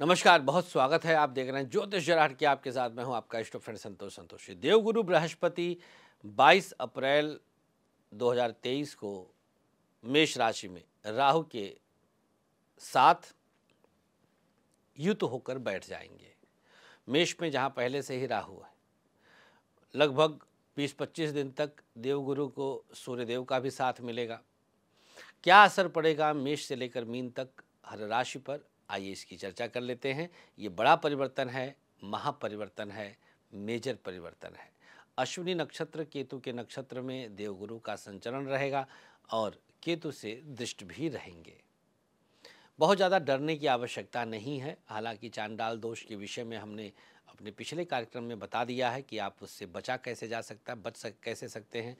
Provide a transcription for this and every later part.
नमस्कार बहुत स्वागत है आप देख रहे हैं ज्योतिष जराहट की आपके साथ मैं हूं आपका इष्ट फ्रेंड संतोष संतोषी देवगुरु बृहस्पति 22 अप्रैल 2023 को मेष राशि में राहु के साथ युत होकर बैठ जाएंगे मेष में जहां पहले से ही राहु है लगभग 20-25 दिन तक देवगुरु को सूर्यदेव का भी साथ मिलेगा क्या असर पड़ेगा मेष से लेकर मीन तक हर राशि पर आइए इसकी चर्चा कर लेते हैं ये बड़ा परिवर्तन है महापरिवर्तन है मेजर परिवर्तन है अश्विनी नक्षत्र केतु के नक्षत्र में देवगुरु का संचरण रहेगा और केतु से दृष्ट भी रहेंगे बहुत ज़्यादा डरने की आवश्यकता नहीं है हालांकि चांडाल दोष के विषय में हमने अपने पिछले कार्यक्रम में बता दिया है कि आप उससे बचा कैसे जा सकता है बच सक कैसे सकते हैं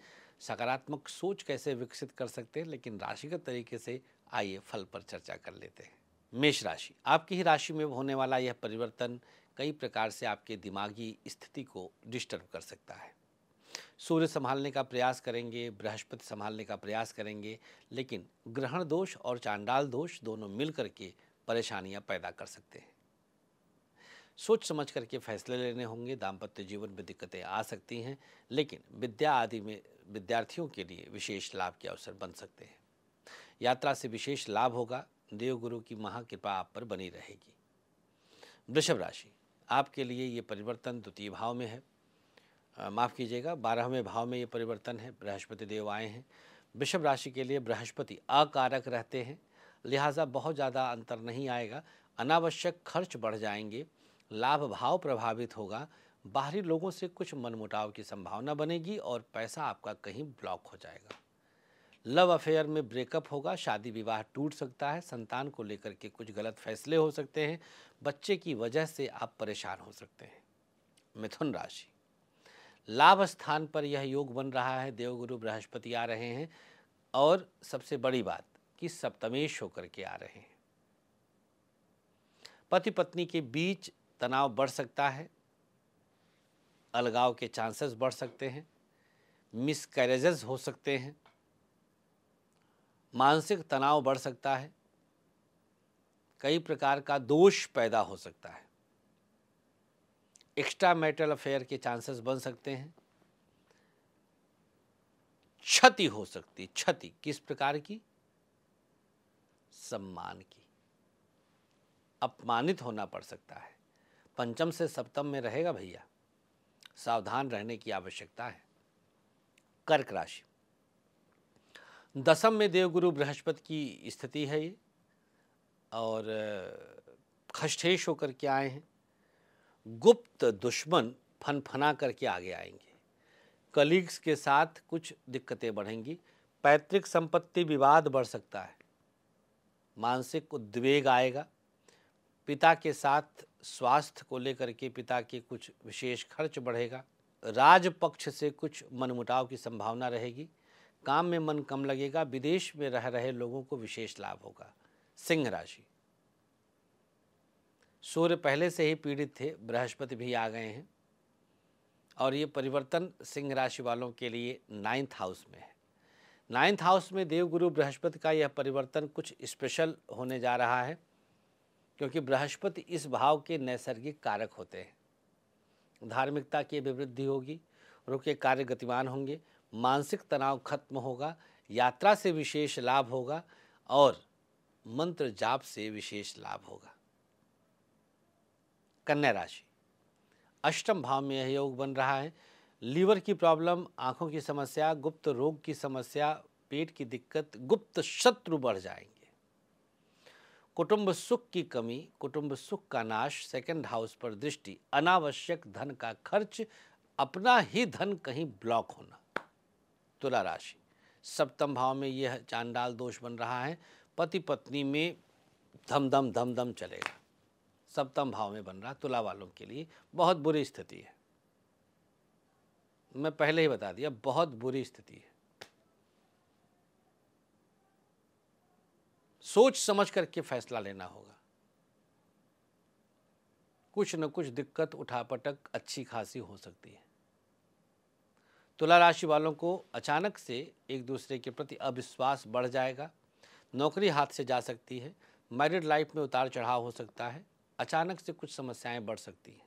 सकारात्मक सोच कैसे विकसित कर सकते हैं लेकिन राशिगत तरीके से आइए फल पर चर्चा कर लेते हैं मेष राशि आपकी ही राशि में होने वाला यह परिवर्तन कई प्रकार से आपके दिमागी स्थिति को डिस्टर्ब कर सकता है सूर्य संभालने का प्रयास करेंगे बृहस्पति संभालने का प्रयास करेंगे लेकिन ग्रहण दोष और चांडाल दोष दोनों मिल करके परेशानियां पैदा कर सकते हैं सोच समझ करके फैसले लेने होंगे दाम्पत्य जीवन में दिक्कतें आ सकती हैं लेकिन विद्या आदि में विद्यार्थियों के लिए विशेष लाभ के अवसर बन सकते हैं यात्रा से विशेष लाभ होगा देवगुरु की महाकृपा आप पर बनी रहेगी वृषभ राशि आपके लिए ये परिवर्तन द्वितीय भाव में है माफ़ कीजिएगा बारहवें भाव में ये परिवर्तन है बृहस्पति देव आए हैं वृषभ राशि के लिए बृहस्पति अकारक रहते हैं लिहाजा बहुत ज़्यादा अंतर नहीं आएगा अनावश्यक खर्च बढ़ जाएंगे लाभ भाव प्रभावित होगा बाहरी लोगों से कुछ मनमुटाव की संभावना बनेगी और पैसा आपका कहीं ब्लॉक हो जाएगा लव अफेयर में ब्रेकअप होगा शादी विवाह टूट सकता है संतान को लेकर के कुछ गलत फैसले हो सकते हैं बच्चे की वजह से आप परेशान हो सकते हैं मिथुन राशि लाभ स्थान पर यह योग बन रहा है देवगुरु बृहस्पति आ रहे हैं और सबसे बड़ी बात कि सप्तमेश होकर के आ रहे हैं पति पत्नी के बीच तनाव बढ़ सकता है अलगाव के चांसेस बढ़ सकते हैं मिसकैरेजेस हो सकते हैं मानसिक तनाव बढ़ सकता है कई प्रकार का दोष पैदा हो सकता है एक्स्ट्रा मैरिटल अफेयर के चांसेस बन सकते हैं क्षति हो सकती क्षति किस प्रकार की सम्मान की अपमानित होना पड़ सकता है पंचम से सप्तम में रहेगा भैया सावधान रहने की आवश्यकता है कर्क राशि दसम में देवगुरु बृहस्पति की स्थिति है ये और खष्ठेश होकर के आए हैं गुप्त दुश्मन फनफना करके आगे आएंगे कलीग्स के साथ कुछ दिक्कतें बढ़ेंगी पैतृक संपत्ति विवाद बढ़ सकता है मानसिक उद्वेग आएगा पिता के साथ स्वास्थ्य को लेकर के पिता के कुछ विशेष खर्च बढ़ेगा राजपक्ष से कुछ मनमुटाव की संभावना रहेगी काम में मन कम लगेगा विदेश में रह रहे लोगों को विशेष लाभ होगा सिंह राशि सूर्य पहले से ही पीड़ित थे बृहस्पति भी आ गए हैं और ये परिवर्तन सिंह राशि वालों के लिए नाइन्थ हाउस में है नाइन्थ हाउस में देवगुरु बृहस्पति का यह परिवर्तन कुछ स्पेशल होने जा रहा है क्योंकि बृहस्पति इस भाव के नैसर्गिक कारक होते हैं धार्मिकता की अभिवृद्धि होगी रुके कार्य गतिमान होंगे मानसिक तनाव खत्म होगा यात्रा से विशेष लाभ होगा और मंत्र जाप से विशेष लाभ होगा कन्या राशि अष्टम भाव में यह योग बन रहा है लीवर की प्रॉब्लम आंखों की समस्या गुप्त रोग की समस्या पेट की दिक्कत गुप्त शत्रु बढ़ जाएंगे कुटुंब सुख की कमी कुटुंब सुख का नाश सेकंड हाउस पर दृष्टि अनावश्यक धन का खर्च अपना ही धन कहीं ब्लॉक होना तुला राशि सप्तम भाव में यह चांडाल दोष बन रहा है पति पत्नी में धम धम धम धम चलेगा सप्तम भाव में बन रहा तुला वालों के लिए बहुत बुरी स्थिति है मैं पहले ही बता दिया बहुत बुरी स्थिति है सोच समझ करके फैसला लेना होगा कुछ न कुछ दिक्कत उठापटक अच्छी खासी हो सकती है तुला राशि वालों को अचानक से एक दूसरे के प्रति अविश्वास बढ़ जाएगा नौकरी हाथ से जा सकती है मैरिड लाइफ में उतार चढ़ाव हो सकता है अचानक से कुछ समस्याएं बढ़ सकती हैं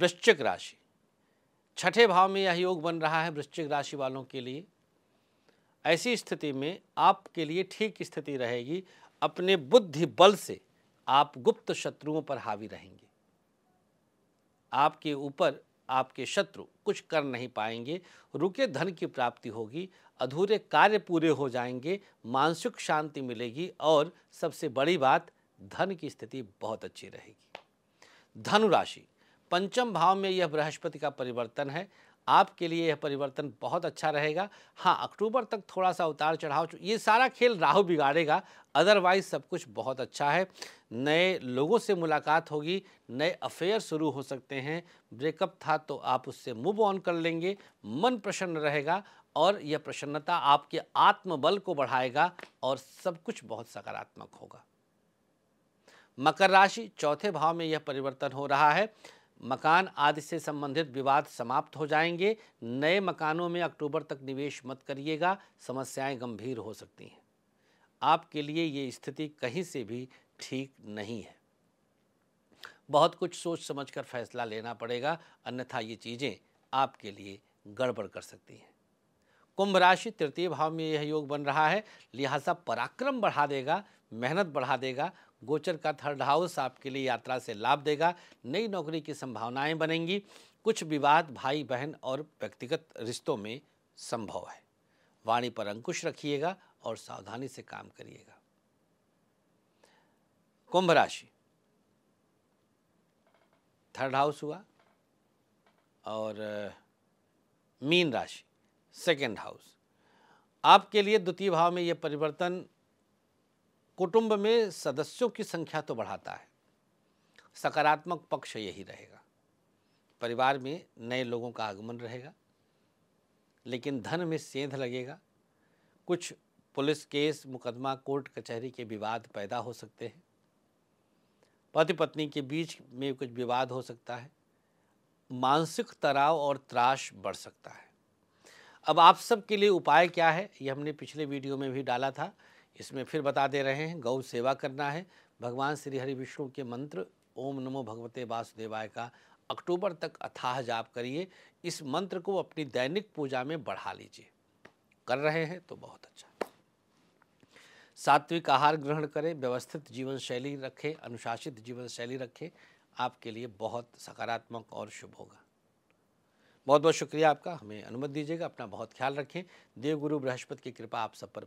वृश्चिक राशि छठे भाव में यह योग बन रहा है वृश्चिक राशि वालों के लिए ऐसी स्थिति में आपके लिए ठीक स्थिति रहेगी अपने बुद्धि बल से आप गुप्त शत्रुओं पर हावी रहेंगे आपके ऊपर आपके शत्रु कुछ कर नहीं पाएंगे रुके धन की प्राप्ति होगी अधूरे कार्य पूरे हो जाएंगे मानसिक शांति मिलेगी और सबसे बड़ी बात धन की स्थिति बहुत अच्छी रहेगी धनुराशि पंचम भाव में यह बृहस्पति का परिवर्तन है आपके लिए यह परिवर्तन बहुत अच्छा रहेगा हाँ अक्टूबर तक थोड़ा सा उतार चढ़ाव ये सारा खेल राहु बिगाड़ेगा अदरवाइज सब कुछ बहुत अच्छा है नए लोगों से मुलाकात होगी नए अफेयर शुरू हो सकते हैं ब्रेकअप था तो आप उससे मूव ऑन कर लेंगे मन प्रसन्न रहेगा और यह प्रसन्नता आपके आत्मबल को बढ़ाएगा और सब कुछ बहुत सकारात्मक होगा मकर राशि चौथे भाव में यह परिवर्तन हो रहा है मकान आदि से संबंधित विवाद समाप्त हो जाएंगे नए मकानों में अक्टूबर तक निवेश मत करिएगा समस्याएं गंभीर हो सकती हैं आपके लिए ये स्थिति कहीं से भी ठीक नहीं है बहुत कुछ सोच समझकर फैसला लेना पड़ेगा अन्यथा ये चीज़ें आपके लिए गड़बड़ कर सकती हैं कुंभ राशि तृतीय भाव में यह योग बन रहा है लिहाजा पराक्रम बढ़ा देगा मेहनत बढ़ा देगा गोचर का थर्ड हाउस आपके लिए यात्रा से लाभ देगा नई नौकरी की संभावनाएं बनेंगी कुछ विवाद भाई बहन और व्यक्तिगत रिश्तों में संभव है वाणी पर अंकुश रखिएगा और सावधानी से काम करिएगा कुंभ राशि थर्ड हाउस हुआ और मीन राशि सेकेंड हाउस आपके लिए द्वितीय भाव में यह परिवर्तन कुटुंब में सदस्यों की संख्या तो बढ़ाता है सकारात्मक पक्ष यही रहेगा परिवार में नए लोगों का आगमन रहेगा लेकिन धन में सेंध लगेगा कुछ पुलिस केस मुकदमा कोर्ट कचहरी के विवाद पैदा हो सकते हैं पति पत्नी के बीच में कुछ विवाद हो सकता है मानसिक तनाव और त्राश बढ़ सकता है अब आप सब के लिए उपाय क्या है ये हमने पिछले वीडियो में भी डाला था इसमें फिर बता दे रहे हैं गौ सेवा करना है भगवान श्री हरि विष्णु के मंत्र ओम नमो भगवते वासुदेवाय का अक्टूबर तक अथाह जाप करिए इस मंत्र को अपनी दैनिक पूजा में बढ़ा लीजिए कर रहे हैं तो बहुत अच्छा सात्विक आहार ग्रहण करें व्यवस्थित जीवन शैली रखें अनुशासित जीवन शैली रखें आपके लिए बहुत सकारात्मक और शुभ होगा बहुत बहुत शुक्रिया आपका हमें अनुमति दीजिएगा अपना बहुत ख्याल रखें देवगुरु बृहस्पति की कृपा आप सब पर